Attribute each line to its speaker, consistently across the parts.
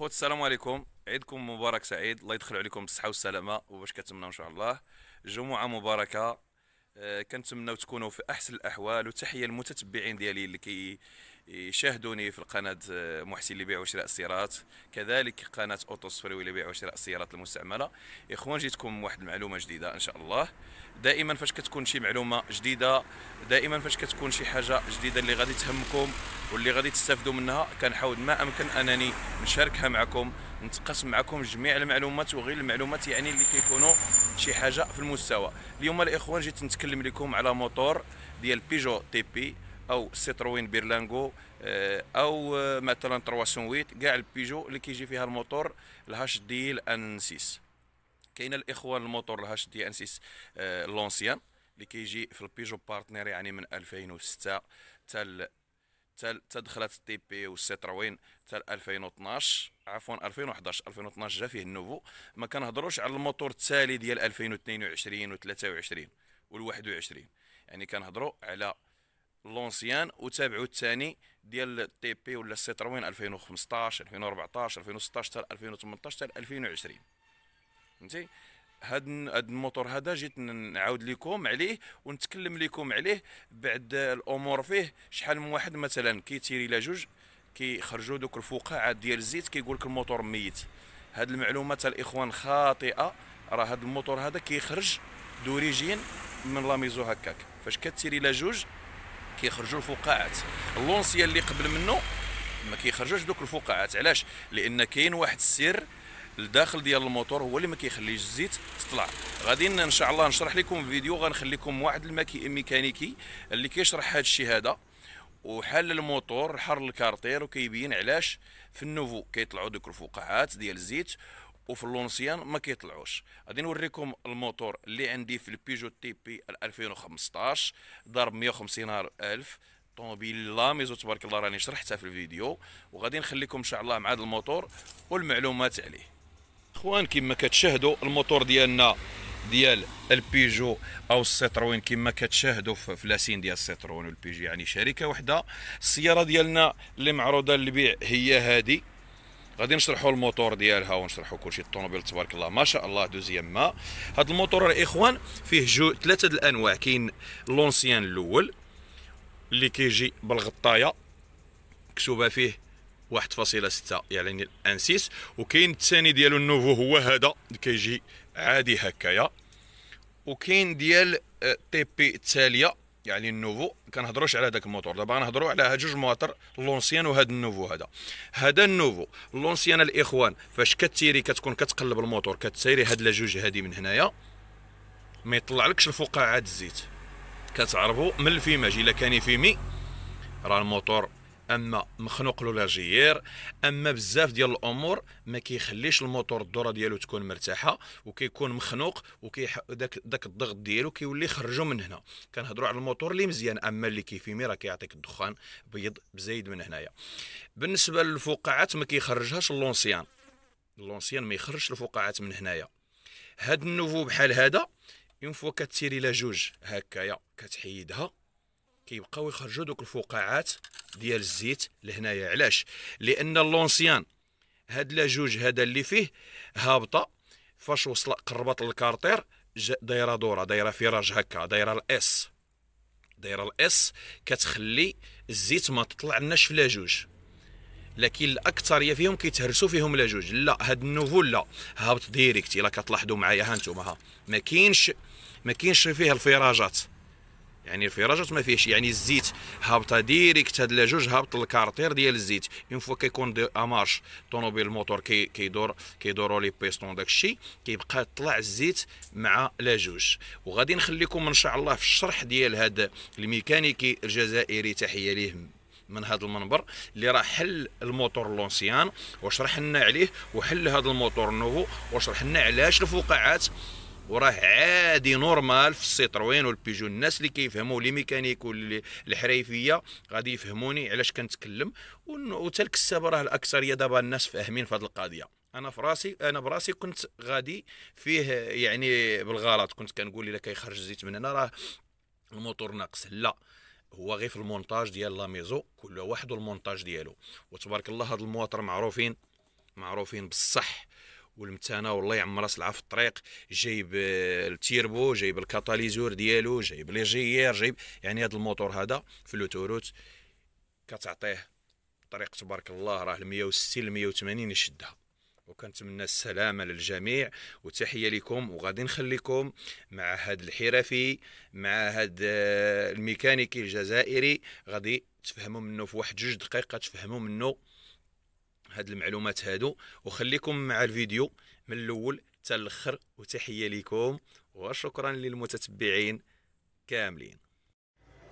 Speaker 1: اخوات السلام عليكم عيدكم مبارك سعيد الله يدخل عليكم بالصحه والسلامه وباش كتمنى ان شاء الله جمعه مباركه أه كنتمناو تكونوا في احسن الاحوال وتحيه للمتتبعين ديالي اللي كي يشاهدوني في القناة آه، محسن لبيع وشراء السيارات كذلك قناة أوتو سفري لبيع وشراء السيارات المستعملة إخوان جيتكم واحد المعلومة جديدة إن شاء الله دائما فاش كتكون شي معلومة جديدة دائما فاش كتكون شي حاجة جديدة اللي غادي تهمكم واللي غادي تستافدوا منها كنحاول ما أمكن أنني نشاركها معكم نتقاسم معكم جميع المعلومات وغير المعلومات يعني اللي كيكونوا شي حاجة في المستوى اليوم الإخوان جيت نتكلم لكم على موتور ديال بيجو تي بي او سيتروين بيرلانغو آه، او آه، مثلا 308 كاع البيجو اللي كيجي فيها الموتور الهاش دي ان 6 كاين الاخوان الموتور الهاش دي ان 6 لونسيان اللي كيجي في البيجو بارتنير يعني من 2006 حتى حتى دخلت تي بي سيتروين حتى 2012 عفوا 2011 2012 جا فيه النوفو ما كنهضروش على الموتور التالي ديال 2022 و23 وال21 يعني كنهضروا على لونسيان وتابعوا الثاني ديال تي بي ولا السيتروين 2015 2014 2016 حتى 2018 حتى 2020 فهمتي هاد هاد الموتور هذا جيت نعاود لكم عليه ونتكلم لكم عليه بعد الامور فيه شحال من واحد مثلا كيتيري لا جوج كيخرجوا دوك الفقاعات ديال الزيت كيقول لك الموتور ميت هاد المعلومات تاع الاخوان خاطئه راه هاد الموتور هذا كيخرج دوريجين من لاميزو هكاك فاش كتيري لا جوج كيخرجوا الفقاعات اللونسيه اللي قبل منه ما كيخرجوش دوك الفقاعات علاش لان كاين واحد السر الداخل ديال الموتور هو اللي ما كيخليش الزيت تطلع غادي ان شاء الله نشرح لكم فيديو غنخليكم واحد الميكانيكي اللي كيشرح هذا الشيء هذا وحل الموتور حر الكارتير وكيبين علاش في النوفو كيطلعوا دوك الفقاعات ديال الزيت وفي اللونسيان ما كيطلعوش غادي نوريكم الموتور اللي عندي في البيجو تي بي 2015 ضرب 150 الف طوموبيل لا ميزو تبارك الله راني شرحتها في الفيديو وغادي نخليكم ان شاء الله مع هذا الموتور والمعلومات عليه اخوان كما كتشاهدوا الموتور ديالنا ديال البيجو او السيتروين كما كتشاهدوا في لاسين ديال السيتروين والبيجو يعني شركه وحده السياره ديالنا اللي معروضه للبيع هي هذه غادي نشرحوا الموتور ديالها ونشرحوا كل شيء الطوموبيل تبارك الله ما شاء الله دوزيام ما هذا الموتور الاخوان فيه جو ثلاثه الانواع كاين لونسيان الاول اللي كيجي بالغطايه مكتوبه فيه 1.6 يعني الانسيس وكاين الثاني ديالو النوفو هو هذا اللي كيجي عادي هكايا وكاين ديال آه، تي بي التاليه يعني النوفو كنهضروش على هذاك الموتور دابا غنهضروا على جوج مواتر لونسيان وهذا النوفو هذا هذا النوفو لونسيان الاخوان فاش كتيري كتكون كتقلب الموتور كتسيري هاد لجوج هادي من هنايا ما يطلعلكش الفقاعات الزيت كتعرفوا من الفيماج الا كان فيمي راه الموتور اما مخنوق لو لاجيير اما بزاف ديال الامور ما كيخليش الموتور الذره ديالو تكون مرتاحه وكيكون مخنوق وكيح داك داك الضغط ديالو كيولي يخرجو من هنا كنهضروا على الموتور اللي مزيان اما اللي كيفيمي راه كيعطيك الدخان بيض بزايد من هنايا بالنسبه للفقاعات ما كيخرجهاش اللونسيان اللونسيان ما يخرجش الفقاعات من هنايا هاد النوفو بحال هذا اون فوا كتسيري لا جوج هكايا كتحيدها كيبقاو يخرجوا دوك الفقاعات ديال الزيت لهنايا علاش لان لونسيان هاد لا جوج هذا اللي فيه هابطه فاش وصل قربت للكارتير دايره دوره دايره فراج هكا دايره الاس دايره الاس كتخلي الزيت ما تطلع لناش في لا جوج لكن الاكثريه فيهم كيتهرسوا فيهم لا جوج لا هاد النوفو لا هابط ديريكت الا كتلاحظوا معايا ها نتوما ها ما كاينش ما كاينش فيه الفراجات يعني الفراجات ما فيهش يعني الزيت هابطه ديريكت هاد جوج هابط الكارتير ديال الزيت اون فوا كيكون دي امارش طوموبيل الموتور كي كيدور كيدوروا لي بيستون داكشي كيبقى طلع الزيت مع لا جوج وغادي نخليكم ان شاء الله في الشرح ديال هذا الميكانيكي الجزائري تحيه ليه من هذا المنبر اللي راه حل الموتور لونسيان وشرح لنا عليه وحل هذا الموتور نوفو وشرح لنا علاش الفقاعات وراه عادي نورمال في السيتروين والبيجو الناس اللي كيفهموا لي ميكانيك والحريفيه غادي يفهموني علاش كنتكلم وتلك السبب راه الاكثريه دابا الناس فاهمين في هذه القضيه انا في راسي انا براسي كنت غادي فيه يعني بالغلط كنت كنقول الا كيخرج الزيت من هنا راه الموتور ناقص لا هو غير في المونتاج ديال لا ميزو كل واحد والمونتاج ديالو وتبارك الله هاد المواطر معروفين معروفين بالصح والمتانه والله يعمر سلعه في الطريق جايب آه، التيربو جايب الكاتاليزور ديالو جايب لي جيير جايب يعني هذا الموتور هذا في لوتوروت كتعطيه طريق تبارك الله راه 160 ل 180 يشدها وكنتمنى السلامة للجميع وتحية لكم وغادي نخليكم مع هاد الحرفي مع هاد آه، الميكانيكي الجزائري غادي تفهموا منه في واحد جوج دقائق تفهموا منه هاد المعلومات هادو وخليكم مع الفيديو من الاول حتى الاخر وتحيه لكم وشكرا للمتتبعين كاملين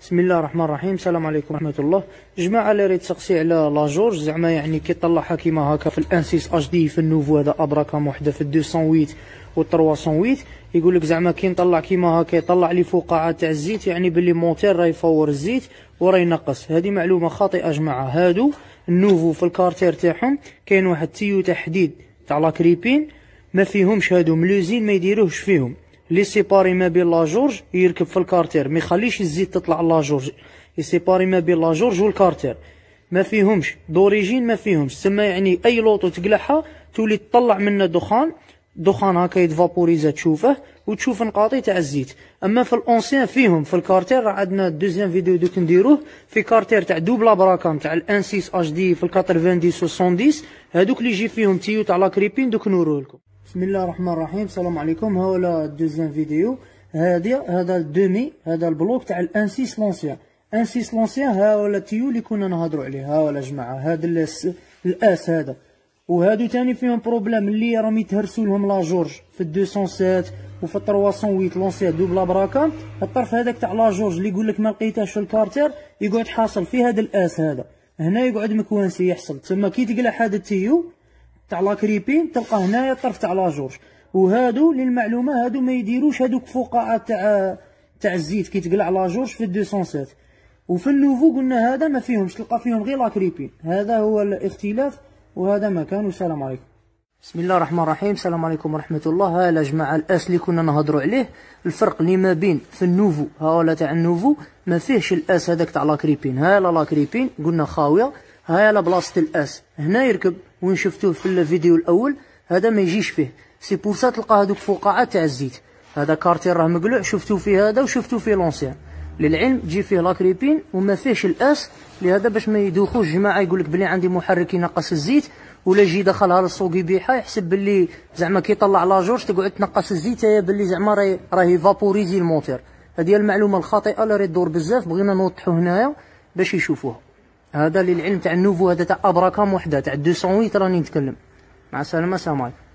Speaker 2: بسم الله الرحمن الرحيم السلام عليكم ورحمه الله جماعه اللي ريت تسقسي على لا جورج زعما يعني كي طلعها كيما هكا في الانسيس اش دي في النوفو هذا ابراكام وحده في 208 و 308 يقول لك زعما كي نطلع كيما هكا يطلع لي فقاعات تاع الزيت يعني باللي مونتير راه يفور الزيت وراه ينقص هذه معلومه خاطئه جماعه هادو النوفو في الكارتير تاعهم كاين واحد تيو تحديد تاع لاكريبين ما فيهمش هادو ملوزين ما يديروهش فيهم لي سيباري ما بين لا جورج يركب في الكارتير ما يخليش الزيت تطلع لا جورج يسيباري ما بين لا جورج والكارتير ما فيهمش دوريجين ما فيهمش تسمى يعني اي لوطو تقلعها تولي تطلع منه دخان دخان هكا يتفابوريزا تشوفه وتشوف نقاطي تاع الزيت اما في الانسيان فيهم في الكارتير راه عندنا دوزيام فيديو دوك نديروه في كارتير تاع دوبلا براكا تاع الان 6 اش دي في ال 90 70 هذوك اللي يجي فيهم تيو تاع لاكريبين دوك نورو لكم بسم الله الرحمن الرحيم السلام عليكم ها لا دوزيام فيديو هادي هذا الدومي هذا البلوك تاع الان 6 لونسيان ان 6 لونسيان ها لا تيو اللي كنا نهضروا عليه ها هو يا جماعه هذا الاس هذا وهادو تاني فيهم بروبليم اللي راهم يتهرسوا لهم لا جورج في 207 وفي 308 لونسي دوبلا براكا الطرف هذاك تاع لا جورج اللي يقول لك ما في الكارتير يقعد حاصل في هذا الاس هذا هنا يقعد مكوانسي يحصل تما كي تقلع هذا التيو تاع لا كريبي تلقى هنايا الطرف تاع لا جورج وهادو للمعلومه هادو ما يديروش هادوك فقاعات تاع تاع الزيت كي تقلع لا جورج في 207 وفي النوفو قلنا هذا ما فيهمش تلقى فيهم غير لا كريبي هذا هو الاختلاف وهذا مكان والسلام عليكم بسم الله الرحمن الرحيم السلام عليكم ورحمه الله ها يا جماعه الاس اللي كنا نهضروا عليه الفرق اللي ما بين في النوفو ها ولا تاع النوفو ما فيهش الاس هذاك تاع لاكريبين ها لا لاكريبين قلنا خاويه ها لا بلاصه الاس هنا يركب وين شفتوه في الفيديو الاول هذا ما يجيش فيه سي بور سا تلقى هذوك فقاعات تاع الزيت هذا كارتير راه مقلوع شفتوا فيه هذا وشفتوا فيه لونسيان للعلم تجي فيه لاكريبين وما فيهش الاس لهذا باش ما يدوخوش جماعه يقول لك بلي عندي محرك ينقص الزيت ولا جي دخلها للسوق يبيعها يحسب بلي زعما كيطلع لا جورج تقعد تنقص الزيت هي بلي زعما راهي فابوريزي الموتور هذه المعلومه الخاطئه اللي تدور بزاف بغينا نوضحوا هنايا باش يشوفوها هذا للعلم تاع النوفو هذا تاع ابراكام وحده تاع 208 راني نتكلم مع السلامه عليكم